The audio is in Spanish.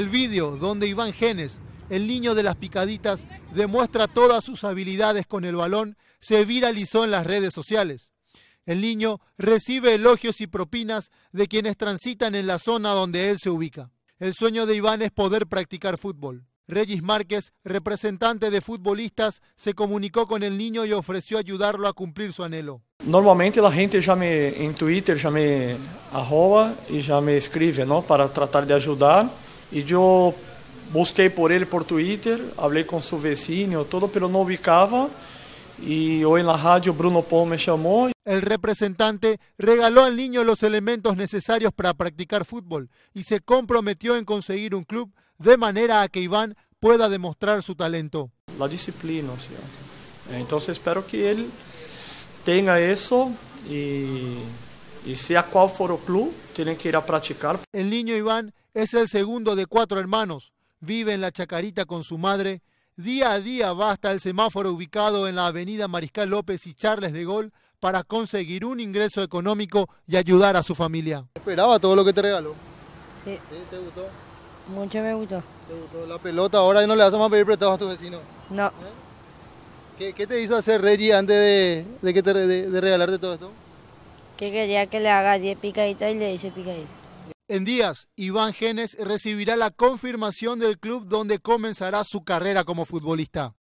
el vídeo donde Iván Genes, el niño de las picaditas, demuestra todas sus habilidades con el balón, se viralizó en las redes sociales. El niño recibe elogios y propinas de quienes transitan en la zona donde él se ubica. El sueño de Iván es poder practicar fútbol. Regis Márquez, representante de futbolistas, se comunicó con el niño y ofreció ayudarlo a cumplir su anhelo. Normalmente la gente ya me en Twitter ya me arroba y ya me escribe, ¿no? Para tratar de ayudar. Y yo busqué por él por Twitter, hablé con su vecino, todo, pero no ubicaba. Y hoy en la radio Bruno Paul me llamó. El representante regaló al niño los elementos necesarios para practicar fútbol y se comprometió en conseguir un club de manera a que Iván pueda demostrar su talento. La disciplina, o sea, entonces espero que él tenga eso y, y sea cual fuera el club, tiene que ir a practicar. El niño Iván es el segundo de cuatro hermanos. Vive en la Chacarita con su madre. Día a día va hasta el semáforo ubicado en la avenida Mariscal López y Charles de Gol para conseguir un ingreso económico y ayudar a su familia. ¿Esperaba todo lo que te regaló? Sí. ¿Te gustó? Mucho me gustó. ¿Te gustó la pelota? Ahora no le vas a pedir prestado a tus vecinos. No. ¿Eh? ¿Qué, te hizo hacer Reggie antes de, que regalarte todo esto? Que quería que le haga 10 picaditas y le hice picaditas. En días, Iván Genes recibirá la confirmación del club donde comenzará su carrera como futbolista.